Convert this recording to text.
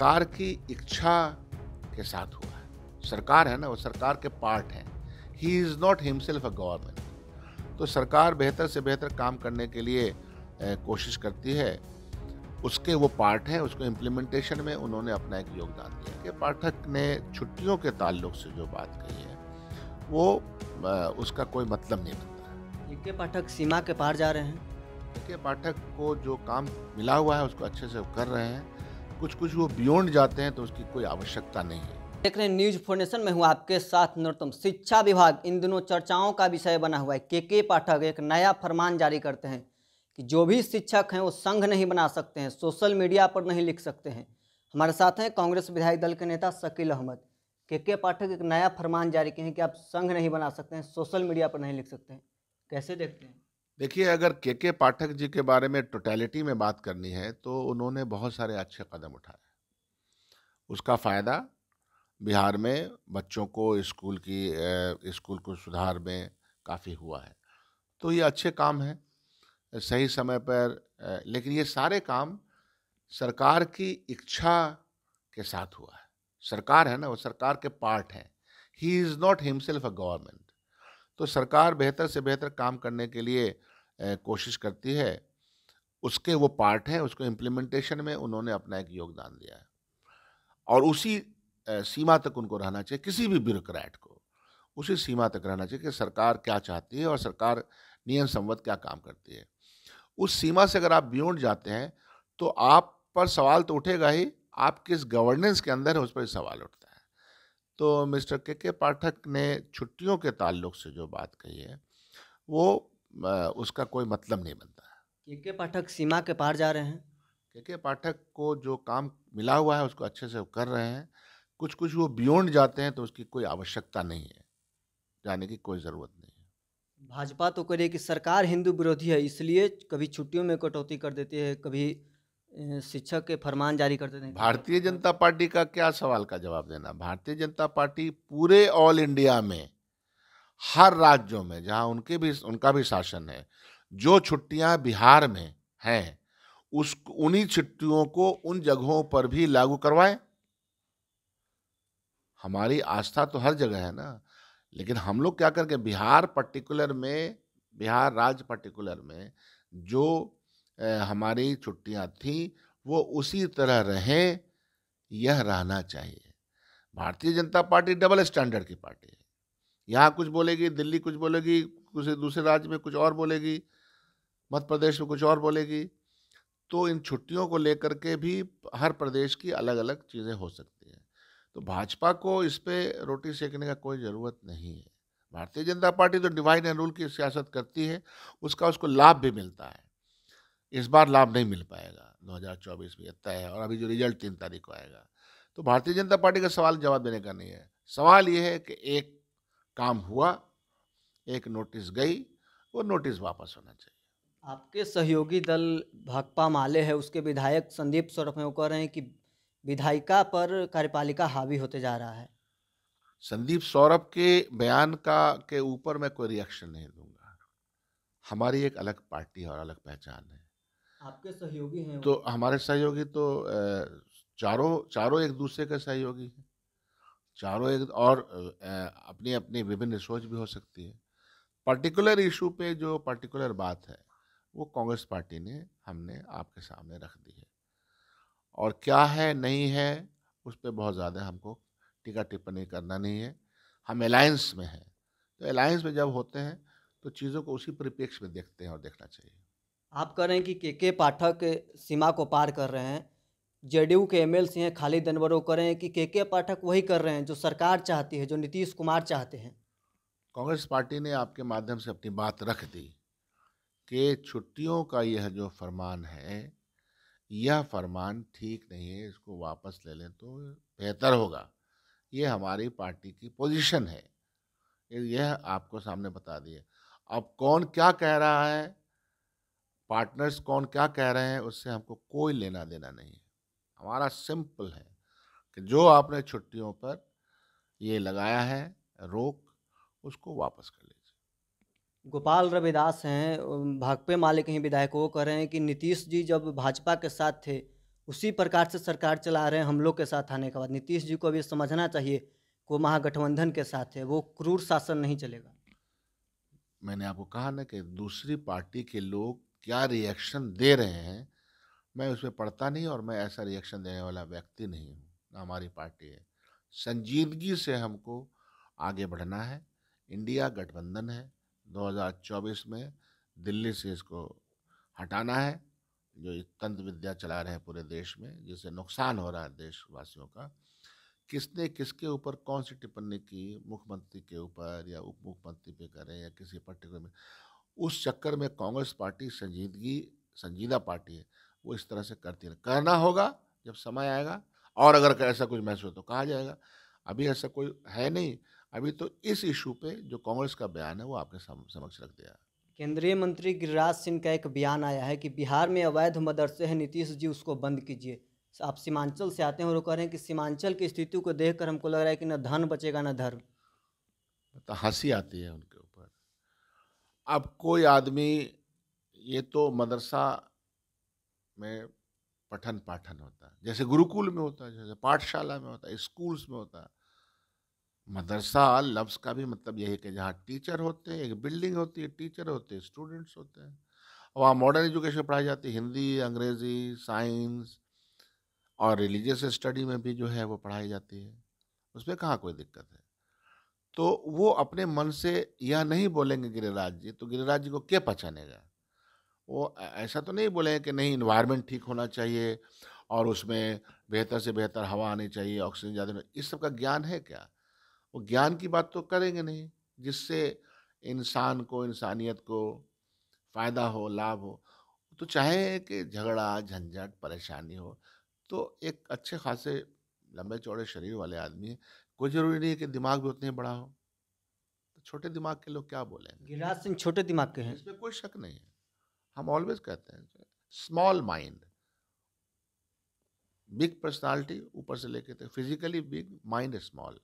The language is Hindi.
सरकार की इच्छा के साथ हुआ है सरकार है ना वो सरकार के पार्ट हैं he is not himself a government तो सरकार बेहतर से बेहतर काम करने के लिए कोशिश करती है उसके वो पार्ट हैं उसको इम्प्लीमेंटेशन में उन्होंने अपना एक योगदान दिया कि पाठक ने छुट्टियों के ताल्लुक से जो बात कही है वो उसका कोई मतलब नहीं बनता के पाठक सीमा के पार जा रहे हैं के पाठक को जो काम मिला हुआ है उसको अच्छे से कर रहे हैं कुछ कुछ वो बियॉन्ड जाते हैं तो उसकी कोई आवश्यकता नहीं है देख रहे हैं न्यूज फोर्नेशन में हूँ आपके साथ नरोत्तम शिक्षा विभाग इन दिनों चर्चाओं का विषय बना हुआ है के के पाठक एक नया फरमान जारी करते हैं कि जो भी शिक्षक हैं वो संघ नहीं बना सकते हैं सोशल मीडिया पर नहीं लिख सकते हैं हमारे साथ हैं कांग्रेस विधायक दल के नेता शकील अहमद के के पाठक एक नया फरमान जारी किए हैं कि आप संघ नहीं बना सकते हैं सोशल मीडिया पर नहीं लिख सकते हैं कैसे देखते हैं देखिए अगर के के पाठक जी के बारे में टोटैलिटी में बात करनी है तो उन्होंने बहुत सारे अच्छे कदम उठाए उसका फ़ायदा बिहार में बच्चों को स्कूल की स्कूल को सुधार में काफ़ी हुआ है तो ये अच्छे काम हैं सही समय पर लेकिन ये सारे काम सरकार की इच्छा के साथ हुआ है सरकार है ना वो सरकार के पार्ट हैं he is not himself a government तो सरकार बेहतर से बेहतर काम करने के लिए कोशिश करती है उसके वो पार्ट हैं उसको इम्प्लीमेंटेशन में उन्होंने अपना एक योगदान दिया है और उसी सीमा तक उनको रहना चाहिए किसी भी ब्यूरोक्रैट को उसी सीमा तक रहना चाहिए कि सरकार क्या चाहती है और सरकार नियम संवत क्या काम करती है उस सीमा से अगर आप बियड जाते हैं तो आप पर सवाल तो उठेगा ही आप किस गवर्नेंस के अंदर है उस पर सवाल उठता है तो मिस्टर के के पाठक ने छुट्टियों के ताल्लुक से जो बात कही है वो उसका कोई मतलब नहीं बनता है के के पाठक सीमा के पार जा रहे हैं के के पाठक को जो काम मिला हुआ है उसको अच्छे से कर रहे हैं कुछ कुछ वो बियॉन्ड जाते हैं तो उसकी कोई आवश्यकता नहीं है जाने की कोई ज़रूरत नहीं है भाजपा तो कह रही है कि सरकार हिंदू विरोधी है इसलिए कभी छुट्टियों में कटौती कर देती है कभी शिक्षक के फरमान जारी कर देते हैं भारतीय जनता पार्टी का क्या सवाल का जवाब देना भारतीय जनता पार्टी पूरे ऑल इंडिया में हर राज्यों में जहां उनके भी उनका भी शासन है जो छुट्टियां बिहार में हैं उस उन्हीं छुट्टियों को उन जगहों पर भी लागू करवाएं हमारी आस्था तो हर जगह है ना लेकिन हम लोग क्या करके बिहार पर्टिकुलर में बिहार राज्य पर्टिकुलर में जो ए, हमारी छुट्टियां थी वो उसी तरह रहें यह रहना चाहिए भारतीय जनता पार्टी डबल स्टैंडर्ड की पार्टी है यहाँ कुछ बोलेगी दिल्ली कुछ बोलेगी किसी दूसरे राज्य में कुछ और बोलेगी मध्य प्रदेश में कुछ और बोलेगी तो इन छुट्टियों को लेकर के भी हर प्रदेश की अलग अलग चीज़ें हो सकती हैं तो भाजपा को इस पर रोटी सेकने का कोई ज़रूरत नहीं है भारतीय जनता पार्टी तो डिवाइन एंड रूल की सियासत करती है उसका उसको लाभ भी मिलता है इस बार लाभ नहीं मिल पाएगा 2024 में इतना है और अभी जो रिजल्ट तीन तारीख को आएगा तो भारतीय जनता पार्टी का सवाल जवाब देने का नहीं है सवाल ये है कि एक काम हुआ एक नोटिस गई वो नोटिस वापस होना चाहिए आपके सहयोगी दल भाकपा माले है उसके विधायक संदीप सौरभ वो कह रहे हैं कि विधायिका पर कार्यपालिका हावी होते जा रहा है संदीप सौरभ के बयान का के ऊपर मैं कोई रिएक्शन नहीं दूंगा हमारी एक अलग पार्टी और अलग पहचान है आपके सहयोगी हैं तो हमारे सहयोगी तो चारों चारों एक दूसरे के सहयोगी हैं चारों एक और अपनी अपनी विभिन्न सोच भी हो सकती है पर्टिकुलर इशू पे जो पर्टिकुलर बात है वो कांग्रेस पार्टी ने हमने आपके सामने रख दी है और क्या है नहीं है उस पर बहुत ज़्यादा हमको टीका टिप्पणी करना नहीं है हम अलायंस में हैं तो अलायंस में जब होते हैं तो चीज़ों को उसी परिप्रेक्ष्य में देखते हैं और देखना चाहिए आप कह रहे हैं कि के के पाठक सीमा को पार कर रहे हैं जेडीयू के एमएलसी हैं खालिद अनवर वो करें कि के के पाठक वही कर रहे हैं जो सरकार चाहती है जो नीतीश कुमार चाहते हैं कांग्रेस पार्टी ने आपके माध्यम से अपनी बात रख दी कि छुट्टियों का यह जो फरमान है यह फरमान ठीक नहीं है इसको वापस ले लें तो बेहतर होगा ये हमारी पार्टी की पोजीशन है यह आपको सामने बता दिए अब कौन क्या कह रहा है पार्टनर्स कौन क्या कह रहे हैं उससे हमको कोई लेना देना नहीं है हमारा सिंपल है कि जो आपने छुट्टियों पर ये लगाया है रोक उसको वापस कर लीजिए गोपाल रविदास हैं भाकपे माले के ही विधायक वो कह रहे हैं कि नीतीश जी जब भाजपा के साथ थे उसी प्रकार से सरकार चला रहे हैं हम लोग के साथ आने के बाद नीतीश जी को अभी समझना चाहिए कि वो महागठबंधन के साथ है वो क्रूर शासन नहीं चलेगा मैंने आपको कहा ना कि दूसरी पार्टी के लोग क्या रिएक्शन दे रहे हैं मैं उसमें पढ़ता नहीं और मैं ऐसा रिएक्शन देने वाला व्यक्ति नहीं हूँ ना हमारी पार्टी है संजीदगी से हमको आगे बढ़ना है इंडिया गठबंधन है 2024 में दिल्ली से इसको हटाना है जो तंत्र विद्या चला रहे हैं पूरे देश में जिससे नुकसान हो रहा है देशवासियों का किसने किसके ऊपर कौन सी टिप्पणी की मुख्यमंत्री के ऊपर या उप मुख्यमंत्री पे करें या किसी पर्टिकुलर में उस चक्कर में कांग्रेस पार्टी संजीदगी संजीदा पार्टी है वो इस तरह से करती रहे करना होगा जब समय आएगा और अगर ऐसा कुछ महसूस तो कहा जाएगा अभी ऐसा कोई है नहीं अभी तो इस इशू पे जो कांग्रेस का बयान है वो आपके समक्ष रख दिया केंद्रीय मंत्री गिरिराज सिंह का एक बयान आया है कि बिहार में अवैध मदरसे हैं नीतीश जी उसको बंद कीजिए आप सीमांचल से आते हैं और कह रहे हैं कि सीमांचल की स्थिति को देख हमको लग रहा है कि न धन बचेगा न धर्म तो हंसी आती है उनके ऊपर अब कोई आदमी ये तो मदरसा में पठन पाठन होता है जैसे गुरुकुल में होता है जैसे पाठशाला में होता है स्कूल्स में होता है मदरसा लफ्ज़ का भी मतलब यही है कि जहाँ टीचर होते हैं एक बिल्डिंग होती है टीचर होते हैं स्टूडेंट्स होते हैं वहाँ मॉडर्न एजुकेशन पढ़ाई जाती है हिंदी अंग्रेज़ी साइंस और रिलीजियस स्टडी में भी जो है वो पढ़ाई जाती है उसमें कहाँ कोई दिक्कत है तो वो अपने मन से यह नहीं बोलेंगे गिरिराज जी तो गिरिराज जी को क्या पहचानेगा वो ऐसा तो नहीं बोले कि नहीं इन्वायरमेंट ठीक होना चाहिए और उसमें बेहतर से बेहतर हवा आनी चाहिए ऑक्सीजन ज़्यादा इस सब का ज्ञान है क्या वो ज्ञान की बात तो करेंगे नहीं जिससे इंसान को इंसानियत को फ़ायदा हो लाभ हो तो चाहे कि झगड़ा झंझट परेशानी हो तो एक अच्छे खासे लंबे चौड़े शरीर वाले आदमी हैं कोई ज़रूरी नहीं है कि दिमाग भी उतना ही बड़ा हो तो छोटे दिमाग के लोग क्या बोलेंगे गिरिराज सिंह छोटे दिमाग के हैं इसमें कोई शक नहीं है हम ऑलवेज कहते हैं स्मॉल माइंड बिग पर्सनालिटी ऊपर से लेके थे फिजिकली बिग माइंड स्मॉल